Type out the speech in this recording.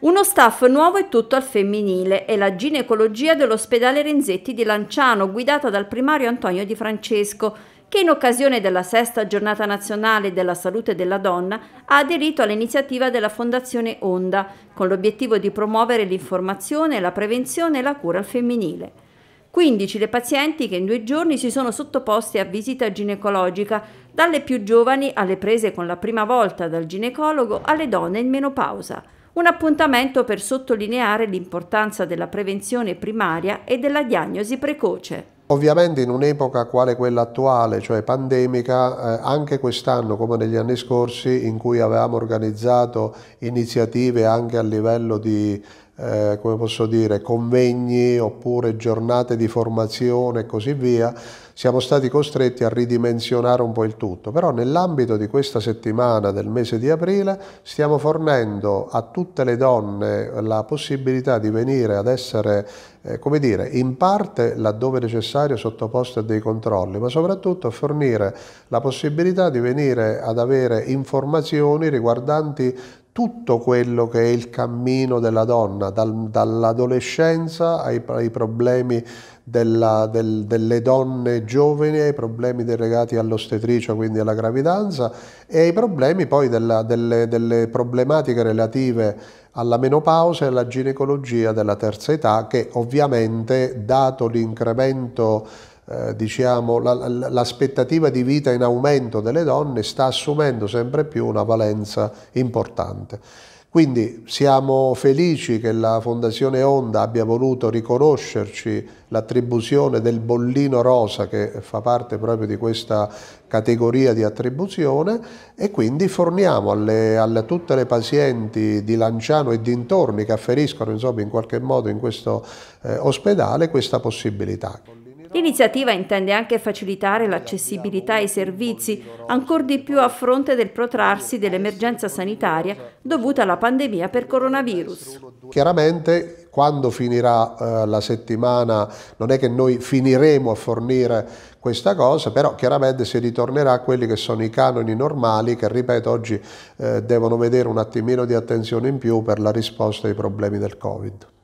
Uno staff nuovo e tutto al femminile è la ginecologia dell'ospedale Renzetti di Lanciano, guidata dal primario Antonio Di Francesco, che in occasione della sesta giornata nazionale della salute della donna ha aderito all'iniziativa della Fondazione Onda, con l'obiettivo di promuovere l'informazione, la prevenzione e la cura al femminile. 15 le pazienti che in due giorni si sono sottoposte a visita ginecologica, dalle più giovani alle prese con la prima volta dal ginecologo alle donne in menopausa. Un appuntamento per sottolineare l'importanza della prevenzione primaria e della diagnosi precoce. Ovviamente in un'epoca quale quella attuale, cioè pandemica, eh, anche quest'anno come negli anni scorsi in cui avevamo organizzato iniziative anche a livello di eh, come posso dire, convegni oppure giornate di formazione e così via, siamo stati costretti a ridimensionare un po' il tutto. Però nell'ambito di questa settimana del mese di aprile stiamo fornendo a tutte le donne la possibilità di venire ad essere, eh, come dire, in parte laddove necessario sottoposte a dei controlli, ma soprattutto a fornire la possibilità di venire ad avere informazioni riguardanti tutto quello che è il cammino della donna, dal, dall'adolescenza ai, ai problemi della, del, delle donne giovani, ai problemi legati all'ostetricia, quindi alla gravidanza, e ai problemi poi della, delle, delle, problematiche relative alla menopausa e alla ginecologia della terza età, che ovviamente, dato l'incremento eh, diciamo, diciamo, l'aspettativa di vita in aumento delle donne sta assumendo sempre più una valenza importante. Quindi siamo felici che la Fondazione Onda abbia voluto riconoscerci l'attribuzione del bollino rosa che fa parte proprio di questa categoria di attribuzione e quindi forniamo alle, alle tutte le pazienti di Lanciano e dintorni che afferiscono insomma, in qualche modo in questo eh, ospedale questa possibilità. L'iniziativa intende anche facilitare l'accessibilità ai servizi, ancor di più a fronte del protrarsi dell'emergenza sanitaria dovuta alla pandemia per coronavirus. Chiaramente quando finirà eh, la settimana non è che noi finiremo a fornire questa cosa, però chiaramente si ritornerà a quelli che sono i canoni normali che, ripeto, oggi eh, devono vedere un attimino di attenzione in più per la risposta ai problemi del Covid.